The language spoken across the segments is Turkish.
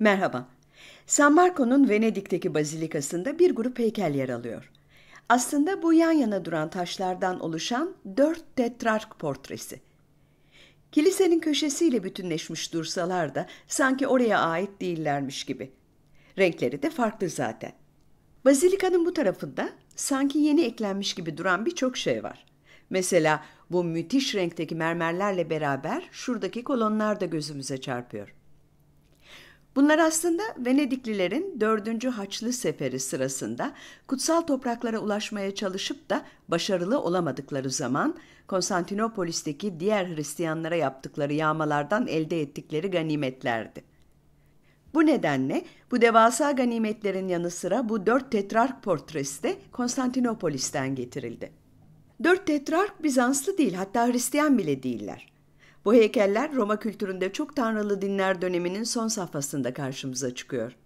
Merhaba. San Marco'nun Venedik'teki bazilikasında bir grup heykel yer alıyor. Aslında bu yan yana duran taşlardan oluşan dört tetrark portresi. Kilisenin köşesiyle bütünleşmiş dursalar da sanki oraya ait değillermiş gibi. Renkleri de farklı zaten. Bazilikanın bu tarafında sanki yeni eklenmiş gibi duran birçok şey var. Mesela bu müthiş renkteki mermerlerle beraber şuradaki kolonlar da gözümüze çarpıyor. Bunlar aslında Venediklilerin 4. Haçlı Seferi sırasında kutsal topraklara ulaşmaya çalışıp da başarılı olamadıkları zaman Konstantinopolis'teki diğer Hristiyanlara yaptıkları yağmalardan elde ettikleri ganimetlerdi. Bu nedenle bu devasa ganimetlerin yanı sıra bu dört tetrark portresi de Konstantinopolis'ten getirildi. Dört tetrark Bizanslı değil hatta Hristiyan bile değiller. Bu heykeller Roma kültüründe çok tanrılı dinler döneminin son safhasında karşımıza çıkıyor.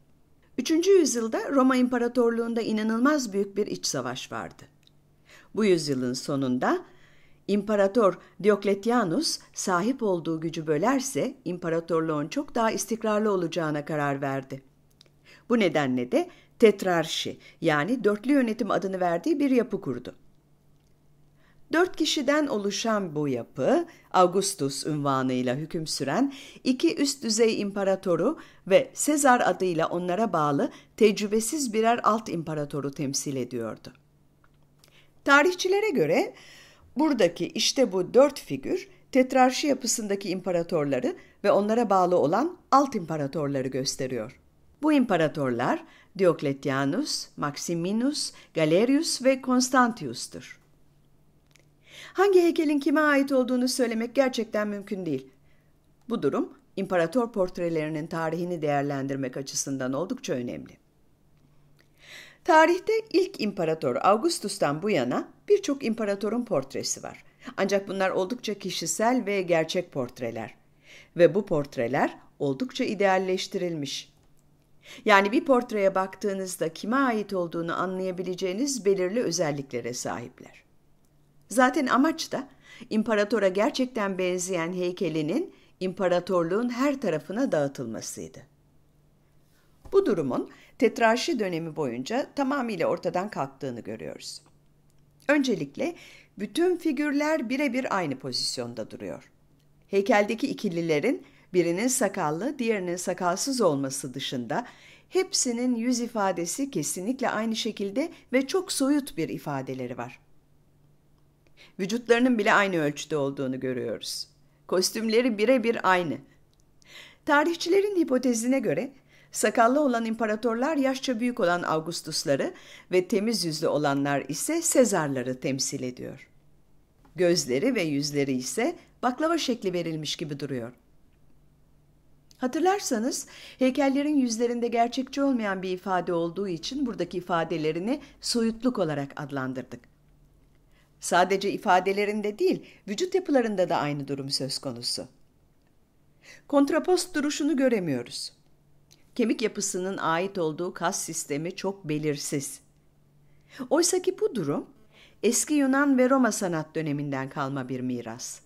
3. yüzyılda Roma İmparatorluğu'nda inanılmaz büyük bir iç savaş vardı. Bu yüzyılın sonunda İmparator Diokletianus sahip olduğu gücü bölerse imparatorluğun çok daha istikrarlı olacağına karar verdi. Bu nedenle de tetrarşi yani dörtlü yönetim adını verdiği bir yapı kurdu. Dört kişiden oluşan bu yapı, Augustus ünvanıyla hüküm süren iki üst düzey imparatoru ve Sezar adıyla onlara bağlı tecrübesiz birer alt imparatoru temsil ediyordu. Tarihçilere göre buradaki işte bu dört figür tetrarşi yapısındaki imparatorları ve onlara bağlı olan alt imparatorları gösteriyor. Bu imparatorlar Diokletianus, Maximinus, Galerius ve Constantius'tur. Hangi heykelin kime ait olduğunu söylemek gerçekten mümkün değil. Bu durum imparator portrelerinin tarihini değerlendirmek açısından oldukça önemli. Tarihte ilk imparator Augustus'tan bu yana birçok imparatorun portresi var. Ancak bunlar oldukça kişisel ve gerçek portreler. Ve bu portreler oldukça idealleştirilmiş. Yani bir portreye baktığınızda kime ait olduğunu anlayabileceğiniz belirli özelliklere sahipler. Zaten amaç da imparatora gerçekten benzeyen heykelinin imparatorluğun her tarafına dağıtılmasıydı. Bu durumun tetrarşi dönemi boyunca tamamıyla ortadan kalktığını görüyoruz. Öncelikle bütün figürler birebir aynı pozisyonda duruyor. Heykeldeki ikililerin birinin sakallı, diğerinin sakalsız olması dışında hepsinin yüz ifadesi kesinlikle aynı şekilde ve çok soyut bir ifadeleri var. Vücutlarının bile aynı ölçüde olduğunu görüyoruz. Kostümleri birebir aynı. Tarihçilerin hipotezine göre sakallı olan imparatorlar yaşça büyük olan Augustusları ve temiz yüzlü olanlar ise Sezarları temsil ediyor. Gözleri ve yüzleri ise baklava şekli verilmiş gibi duruyor. Hatırlarsanız heykellerin yüzlerinde gerçekçi olmayan bir ifade olduğu için buradaki ifadelerini soyutluk olarak adlandırdık. Sadece ifadelerinde değil, vücut yapılarında da aynı durum söz konusu. Kontrapost duruşunu göremiyoruz. Kemik yapısının ait olduğu kas sistemi çok belirsiz. Oysa ki bu durum eski Yunan ve Roma sanat döneminden kalma bir miras.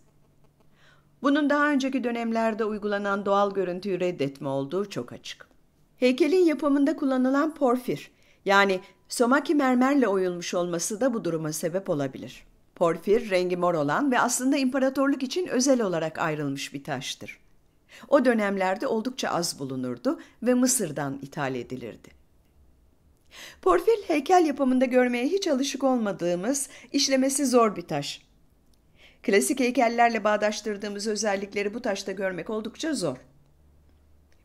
Bunun daha önceki dönemlerde uygulanan doğal görüntüyü reddetme olduğu çok açık. Heykelin yapımında kullanılan porfir yani somaki mermerle oyulmuş olması da bu duruma sebep olabilir. Porfir rengi mor olan ve aslında imparatorluk için özel olarak ayrılmış bir taştır. O dönemlerde oldukça az bulunurdu ve Mısır'dan ithal edilirdi. Porfir heykel yapımında görmeye hiç alışık olmadığımız, işlemesi zor bir taş. Klasik heykellerle bağdaştırdığımız özellikleri bu taşta görmek oldukça zor.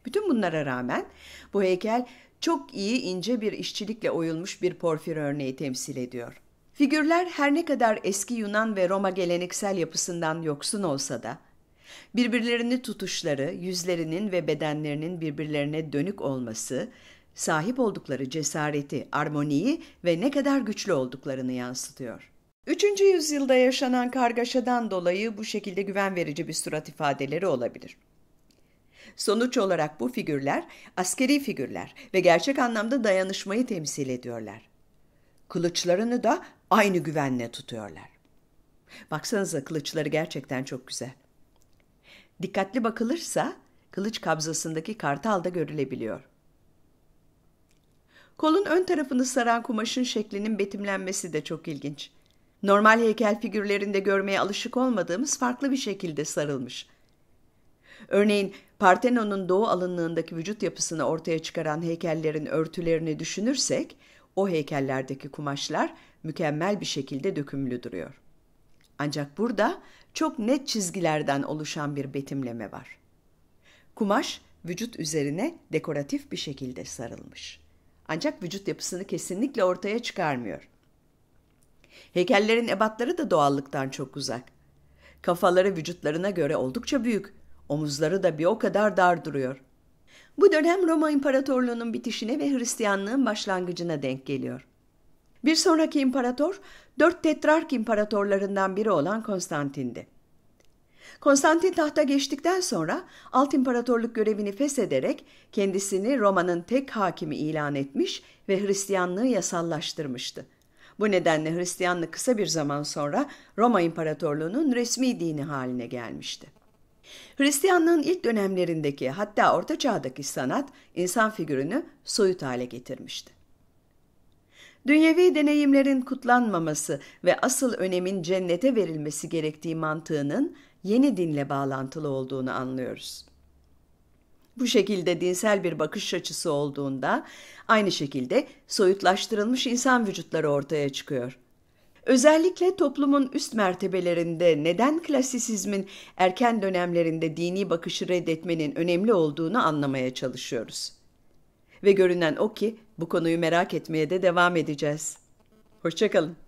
Bütün bunlara rağmen bu heykel çok iyi ince bir işçilikle oyulmuş bir porfir örneği temsil ediyor. Figürler her ne kadar eski Yunan ve Roma geleneksel yapısından yoksun olsa da, birbirlerini tutuşları, yüzlerinin ve bedenlerinin birbirlerine dönük olması, sahip oldukları cesareti, armoniyi ve ne kadar güçlü olduklarını yansıtıyor. Üçüncü yüzyılda yaşanan kargaşadan dolayı bu şekilde güven verici bir surat ifadeleri olabilir. Sonuç olarak bu figürler askeri figürler ve gerçek anlamda dayanışmayı temsil ediyorlar. Kılıçlarını da aynı güvenle tutuyorlar. Baksanıza kılıçları gerçekten çok güzel. Dikkatli bakılırsa kılıç kabzasındaki kartal da görülebiliyor. Kolun ön tarafını saran kumaşın şeklinin betimlenmesi de çok ilginç. Normal heykel figürlerinde görmeye alışık olmadığımız farklı bir şekilde sarılmış. Örneğin Partenon'un doğu alınlığındaki vücut yapısını ortaya çıkaran heykellerin örtülerini düşünürsek, o heykellerdeki kumaşlar mükemmel bir şekilde dökümlü duruyor. Ancak burada çok net çizgilerden oluşan bir betimleme var. Kumaş vücut üzerine dekoratif bir şekilde sarılmış. Ancak vücut yapısını kesinlikle ortaya çıkarmıyor. Heykellerin ebatları da doğallıktan çok uzak. Kafaları vücutlarına göre oldukça büyük, omuzları da bir o kadar dar duruyor. Bu dönem Roma İmparatorluğu'nun bitişine ve Hristiyanlığın başlangıcına denk geliyor. Bir sonraki imparator, dört tetrark imparatorlarından biri olan Konstantin'di. Konstantin tahta geçtikten sonra alt imparatorluk görevini feshederek kendisini Roma'nın tek hakimi ilan etmiş ve Hristiyanlığı yasallaştırmıştı. Bu nedenle Hristiyanlık kısa bir zaman sonra Roma İmparatorluğu'nun resmi dini haline gelmişti. Hristiyanlığın ilk dönemlerindeki hatta Orta Çağ'daki sanat insan figürünü soyut hale getirmişti. Dünyevi deneyimlerin kutlanmaması ve asıl önemin cennete verilmesi gerektiği mantığının yeni dinle bağlantılı olduğunu anlıyoruz. Bu şekilde dinsel bir bakış açısı olduğunda aynı şekilde soyutlaştırılmış insan vücutları ortaya çıkıyor. Özellikle toplumun üst mertebelerinde neden klasisizmin erken dönemlerinde dini bakışı reddetmenin önemli olduğunu anlamaya çalışıyoruz. Ve görünen o ki bu konuyu merak etmeye de devam edeceğiz. Hoşçakalın.